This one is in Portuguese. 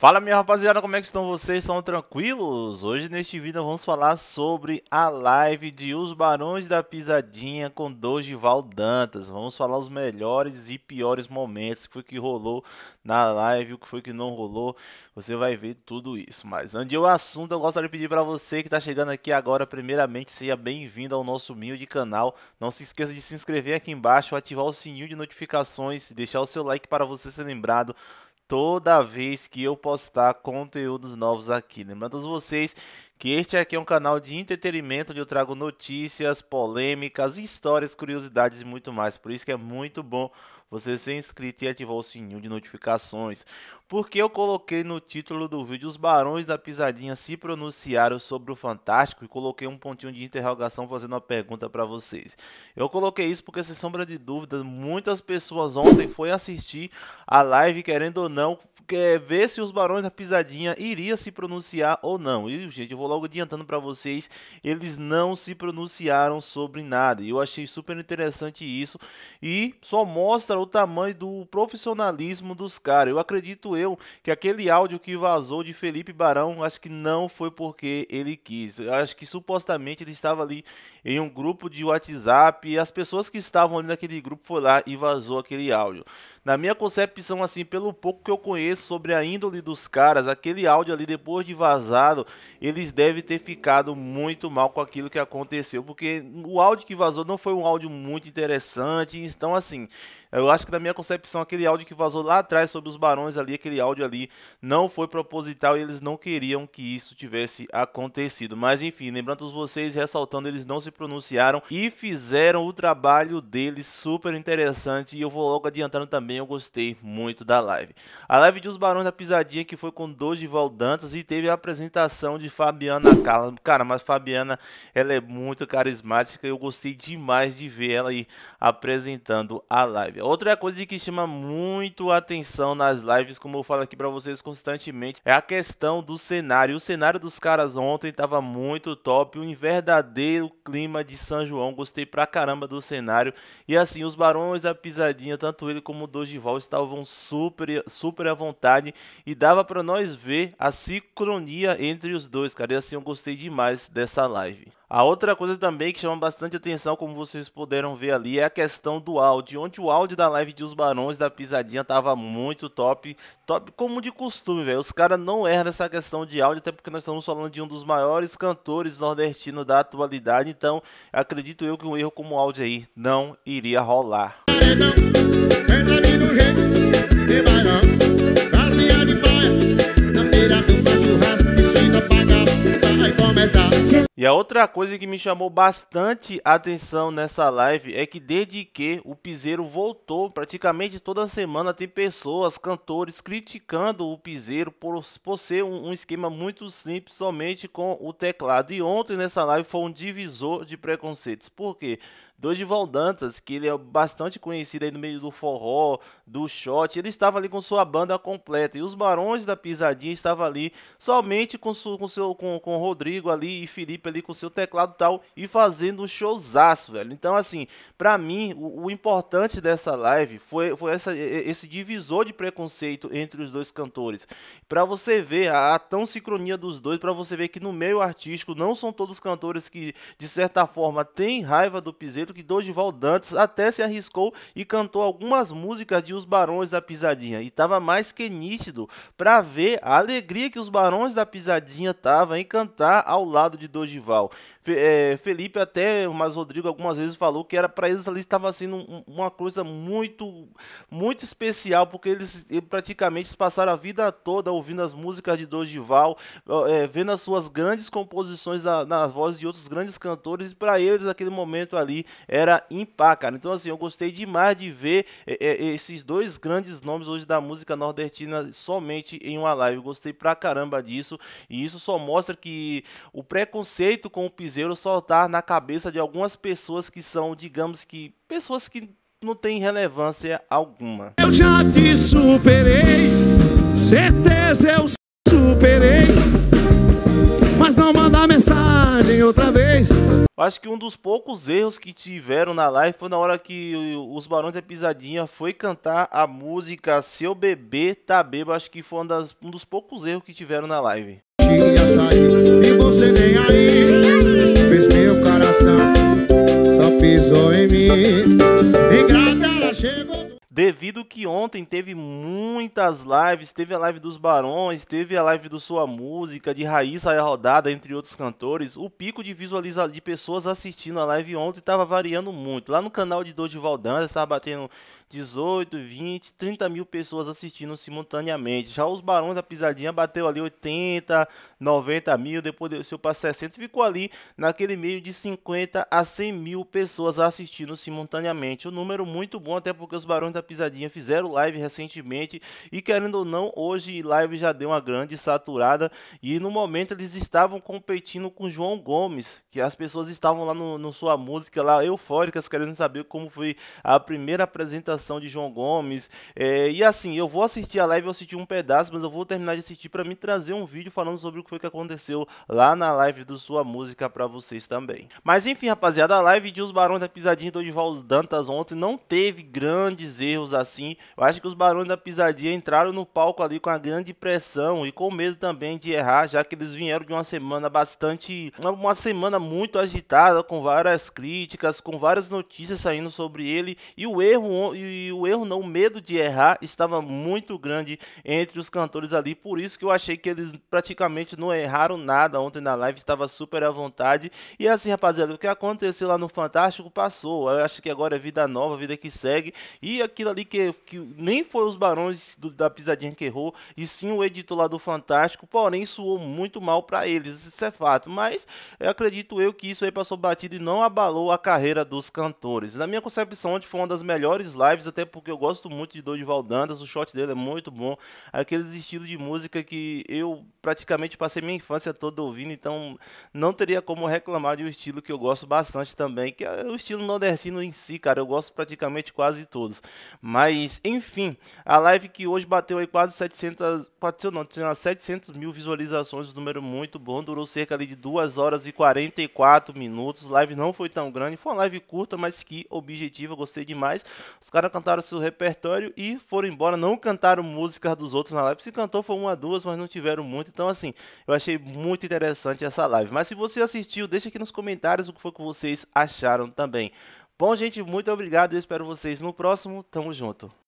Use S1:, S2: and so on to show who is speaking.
S1: Fala minha rapaziada, como é que estão vocês? Estão tranquilos? Hoje neste vídeo vamos falar sobre a live de Os Barões da Pisadinha com Dogival Dantas. Vamos falar os melhores e piores momentos, o que foi que rolou na live, o que foi que não rolou. Você vai ver tudo isso. Mas antes do assunto, eu gostaria de pedir para você que está chegando aqui agora, primeiramente, seja bem-vindo ao nosso humilde canal. Não se esqueça de se inscrever aqui embaixo, ativar o sininho de notificações, deixar o seu like para você ser lembrado toda vez que eu postar conteúdos novos aqui. Lembrando vocês que este aqui é um canal de entretenimento onde eu trago notícias, polêmicas, histórias, curiosidades e muito mais. Por isso que é muito bom você ser inscrito e ativar o sininho de notificações. Porque eu coloquei no título do vídeo os barões da pisadinha se pronunciaram sobre o Fantástico e coloquei um pontinho de interrogação fazendo uma pergunta para vocês. Eu coloquei isso porque sem sombra de dúvida, muitas pessoas ontem foi assistir a live querendo ou não, ver se os barões da pisadinha iria se pronunciar ou não. E gente, eu vou logo adiantando para vocês, eles não se pronunciaram sobre nada. E eu achei super interessante isso e só mostra o tamanho do profissionalismo dos caras. Eu acredito eu que aquele áudio que vazou de Felipe Barão, acho que não foi porque ele quis. Eu acho que supostamente ele estava ali em um grupo de WhatsApp e as pessoas que estavam ali naquele grupo foi lá e vazou aquele áudio. Na minha concepção, assim, pelo pouco que eu conheço sobre a índole dos caras, aquele áudio ali depois de vazado, eles deve ter ficado muito mal com aquilo que aconteceu, porque o áudio que vazou não foi um áudio muito interessante, então assim, eu acho que na minha concepção, aquele áudio que vazou lá atrás sobre os barões ali, aquele áudio ali, não foi proposital e eles não queriam que isso tivesse acontecido. Mas enfim, lembrando vocês, ressaltando, eles não se pronunciaram e fizeram o trabalho deles super interessante. E eu vou logo adiantando também, eu gostei muito da live. A live de Os Barões da Pisadinha, que foi com Dorival Dantas e teve a apresentação de Fabiana Cala, Cara, mas Fabiana, ela é muito carismática eu gostei demais de ver ela aí apresentando a live. Outra coisa que chama muito atenção nas lives, como eu falo aqui para vocês constantemente, é a questão do cenário. O cenário dos caras ontem tava muito top, um verdadeiro clima de São João. Gostei pra caramba do cenário. E assim, os barões da pisadinha, tanto ele como o Dojival, estavam super, super à vontade e dava para nós ver a sincronia entre os dois, cara. E assim, eu gostei demais dessa live. A outra coisa também que chama bastante atenção, como vocês puderam ver ali, é a questão do áudio. Onde o áudio da live de Os Barões da Pisadinha tava muito top. Top como de costume, velho. Os caras não erram nessa questão de áudio, até porque nós estamos falando de um dos maiores cantores nordestinos da atualidade. Então, acredito eu que um erro como áudio aí não iria rolar. É, não, é, não, é, não, E a outra coisa que me chamou bastante atenção nessa live é que desde que o Piseiro voltou, praticamente toda semana tem pessoas, cantores, criticando o Piseiro por, por ser um, um esquema muito simples somente com o teclado. E ontem nessa live foi um divisor de preconceitos. Por quê? do Gival Dantas, que ele é bastante conhecido aí no meio do forró, do shot. Ele estava ali com sua banda completa. E os Barões da Pisadinha estava ali somente com, com seu com, com Rodrigo ali e Felipe ali com seu teclado e tal e fazendo um showzaço, velho. Então, assim, para mim, o, o, importante dessa live foi, foi essa, esse divisor de preconceito entre os dois cantores. para você ver a, a, tão sincronia dos dois, para você ver que no meio artístico não são todos cantores que, de certa forma, têm raiva do piseiro acredito que Dorival Dantas até se arriscou e cantou algumas músicas de Os Barões da Pisadinha. E tava mais que nítido para ver a alegria que os Barões da Pisadinha tava em cantar ao lado de Dorival. É, Felipe até, mas Rodrigo algumas vezes falou que era para eles ali estava sendo uma coisa muito, muito especial, porque eles praticamente passaram a vida toda ouvindo as músicas de Dojival, é, vendo as suas grandes composições na, nas vozes de outros grandes cantores, e para eles aquele momento ali era impar, cara. Então assim, eu gostei demais de ver é, é, esses dois grandes nomes hoje da música nordestina somente em uma live. Eu gostei pra caramba disso, e isso só mostra que o preconceito com o cinzeiro soltar na cabeça de algumas pessoas que são, digamos que, pessoas que não têm relevância alguma. Eu já te superei, certeza eu superei, mas não mandar mensagem outra vez. Acho que um dos poucos erros que tiveram na live foi na hora que os Barões da Pisadinha foi cantar a música Seu Bebê Tá Bebo. Acho que foi um, das, um dos poucos erros que tiveram na live. E você nem aí pisou em mim. Ingrata, ela chegou. Devido que ontem teve muitas lives, teve a live dos Barões, teve a live do Sua Música, de Raíssa a Rodada, entre outros cantores, o pico de visualiza de pessoas assistindo a live ontem estava variando muito. Lá no canal de Dorival Dança estava batendo 18, 20, 30 mil pessoas assistindo simultaneamente. Já os Barões da Pisadinha bateu ali 80, 90 mil, depois desceu para 60, ficou ali naquele meio de 50 a 100 mil pessoas assistindo simultaneamente. Um número muito bom, até porque os Barões da Pisadinha fizeram live recentemente e querendo ou não, hoje live já deu uma grande saturada e no momento eles estavam competindo com João Gomes, que as pessoas estavam lá no, no sua música lá eufóricas querendo saber como foi a primeira apresentação canção de João Gomes. É, e assim, eu vou assistir a live, eu assisti um pedaço, mas eu vou terminar de assistir para me trazer um vídeo falando sobre o que foi que aconteceu lá na live do Sua Música para vocês também. Mas enfim, rapaziada, a live de Os Barões da Pisadinha do Dorival Dantas ontem não teve grandes erros assim. Eu acho que os Barões da Pisadinha entraram no palco ali com a grande pressão e com medo também de errar, já que eles vieram de uma semana bastante. uma semana muito agitada, com várias críticas, com várias notícias saindo sobre ele. E o erro, e e o erro não, o medo de errar estava muito grande entre os cantores ali, por isso que eu achei que eles praticamente não erraram nada ontem na live, estava super à vontade. E assim, rapaziada, o que aconteceu lá no Fantástico passou. Eu acho que agora é vida nova, vida que segue. E aquilo ali que, que nem foi os barões do, da pisadinha que errou, e sim o editor lá do Fantástico, porém soou muito mal para eles, isso é fato. Mas eu acredito eu que isso aí passou batido e não abalou a carreira dos cantores. Na minha concepção, ontem foi uma das melhores lives lives, até porque eu gosto muito de Dorival Dantas, o shot dele é muito bom. Aqueles estilos de música que eu praticamente passei minha infância toda ouvindo, então não teria como reclamar de um estilo que eu gosto bastante também, que é o estilo nordestino em si, cara. Eu gosto praticamente quase todos. Mas, enfim, a live que hoje bateu aí quase 700, não, tinha 700 mil visualizações, um número muito bom, durou cerca de 2 horas e 44 minutos. Live não foi tão grande, foi uma live curta, mas que objetiva, gostei demais. Os caras cantaram seu repertório e foram embora, não cantaram músicas dos outros na live. Se cantou foi uma, duas, mas não tiveram muito muito. Então, assim, eu achei muito interessante essa live. Mas se você assistiu, deixa aqui nos comentários o que foi que vocês acharam também. Bom, gente, muito obrigado. Eu espero vocês no próximo. Tamo junto.